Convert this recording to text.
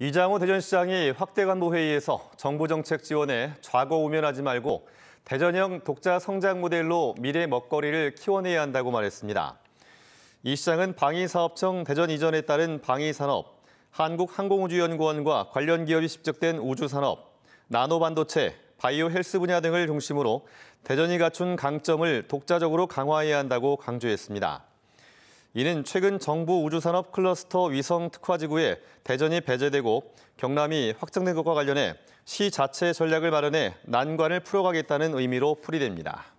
이장호 대전시장이 확대 간보회의에서 정부 정책 지원에 좌고 우면하지 말고 대전형 독자 성장 모델로 미래 먹거리를 키워내야 한다고 말했습니다. 이 시장은 방위사업청 대전 이전에 따른 방위산업, 한국항공우주연구원과 관련 기업이 집적된 우주산업, 나노반도체, 바이오 헬스 분야 등을 중심으로 대전이 갖춘 강점을 독자적으로 강화해야 한다고 강조했습니다. 이는 최근 정부 우주산업 클러스터 위성 특화지구에 대전이 배제되고 경남이 확정된 것과 관련해 시 자체 전략을 마련해 난관을 풀어가겠다는 의미로 풀이됩니다.